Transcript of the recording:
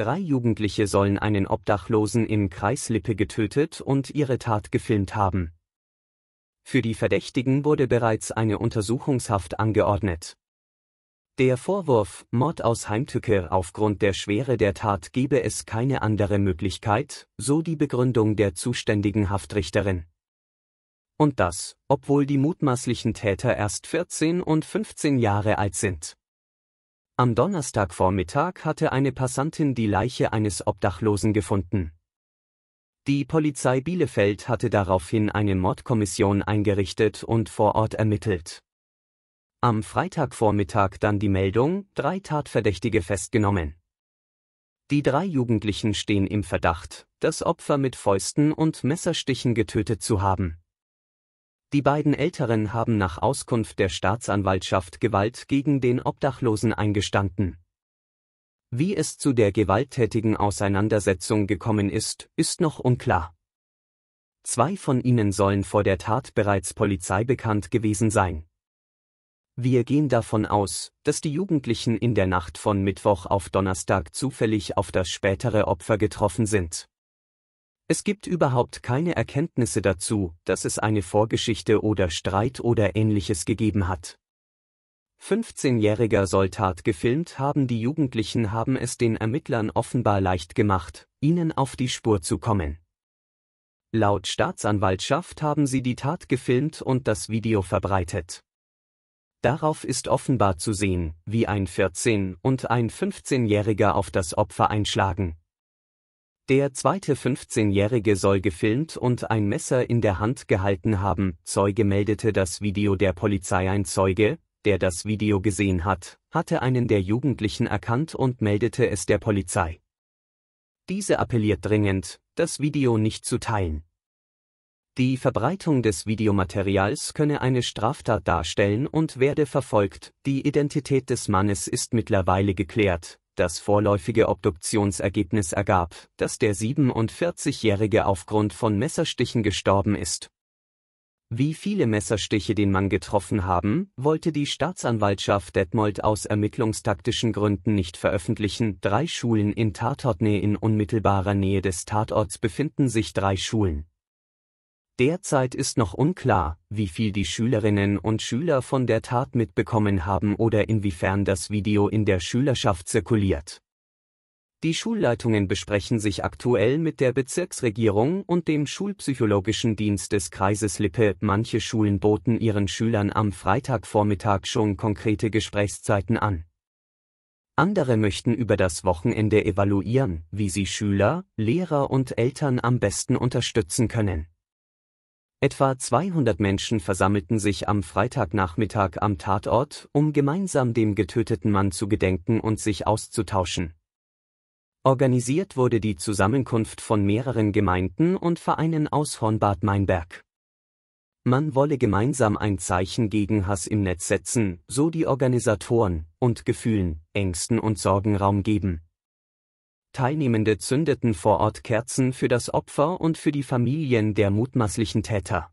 Drei Jugendliche sollen einen Obdachlosen im Kreis Lippe getötet und ihre Tat gefilmt haben. Für die Verdächtigen wurde bereits eine Untersuchungshaft angeordnet. Der Vorwurf Mord aus Heimtücke aufgrund der Schwere der Tat gebe es keine andere Möglichkeit, so die Begründung der zuständigen Haftrichterin. Und das, obwohl die mutmaßlichen Täter erst 14 und 15 Jahre alt sind. Am Donnerstagvormittag hatte eine Passantin die Leiche eines Obdachlosen gefunden. Die Polizei Bielefeld hatte daraufhin eine Mordkommission eingerichtet und vor Ort ermittelt. Am Freitagvormittag dann die Meldung, drei Tatverdächtige festgenommen. Die drei Jugendlichen stehen im Verdacht, das Opfer mit Fäusten und Messerstichen getötet zu haben. Die beiden Älteren haben nach Auskunft der Staatsanwaltschaft Gewalt gegen den Obdachlosen eingestanden. Wie es zu der gewalttätigen Auseinandersetzung gekommen ist, ist noch unklar. Zwei von ihnen sollen vor der Tat bereits polizeibekannt gewesen sein. Wir gehen davon aus, dass die Jugendlichen in der Nacht von Mittwoch auf Donnerstag zufällig auf das spätere Opfer getroffen sind. Es gibt überhaupt keine Erkenntnisse dazu, dass es eine Vorgeschichte oder Streit oder ähnliches gegeben hat. 15-jähriger Soldat gefilmt haben die Jugendlichen haben es den Ermittlern offenbar leicht gemacht, ihnen auf die Spur zu kommen. Laut Staatsanwaltschaft haben sie die Tat gefilmt und das Video verbreitet. Darauf ist offenbar zu sehen, wie ein 14- und ein 15-Jähriger auf das Opfer einschlagen, der zweite 15-Jährige soll gefilmt und ein Messer in der Hand gehalten haben. Zeuge meldete das Video der Polizei. Ein Zeuge, der das Video gesehen hat, hatte einen der Jugendlichen erkannt und meldete es der Polizei. Diese appelliert dringend, das Video nicht zu teilen. Die Verbreitung des Videomaterials könne eine Straftat darstellen und werde verfolgt. Die Identität des Mannes ist mittlerweile geklärt, das vorläufige Obduktionsergebnis ergab, dass der 47-Jährige aufgrund von Messerstichen gestorben ist. Wie viele Messerstiche den Mann getroffen haben, wollte die Staatsanwaltschaft Detmold aus ermittlungstaktischen Gründen nicht veröffentlichen. Drei Schulen in Tatortnähe in unmittelbarer Nähe des Tatorts befinden sich drei Schulen. Derzeit ist noch unklar, wie viel die Schülerinnen und Schüler von der Tat mitbekommen haben oder inwiefern das Video in der Schülerschaft zirkuliert. Die Schulleitungen besprechen sich aktuell mit der Bezirksregierung und dem Schulpsychologischen Dienst des Kreises Lippe. Manche Schulen boten ihren Schülern am Freitagvormittag schon konkrete Gesprächszeiten an. Andere möchten über das Wochenende evaluieren, wie sie Schüler, Lehrer und Eltern am besten unterstützen können. Etwa 200 Menschen versammelten sich am Freitagnachmittag am Tatort, um gemeinsam dem getöteten Mann zu gedenken und sich auszutauschen. Organisiert wurde die Zusammenkunft von mehreren Gemeinden und Vereinen aus Hornbad-Meinberg. Man wolle gemeinsam ein Zeichen gegen Hass im Netz setzen, so die Organisatoren, und Gefühlen, Ängsten und Sorgen Raum geben. Teilnehmende zündeten vor Ort Kerzen für das Opfer und für die Familien der mutmaßlichen Täter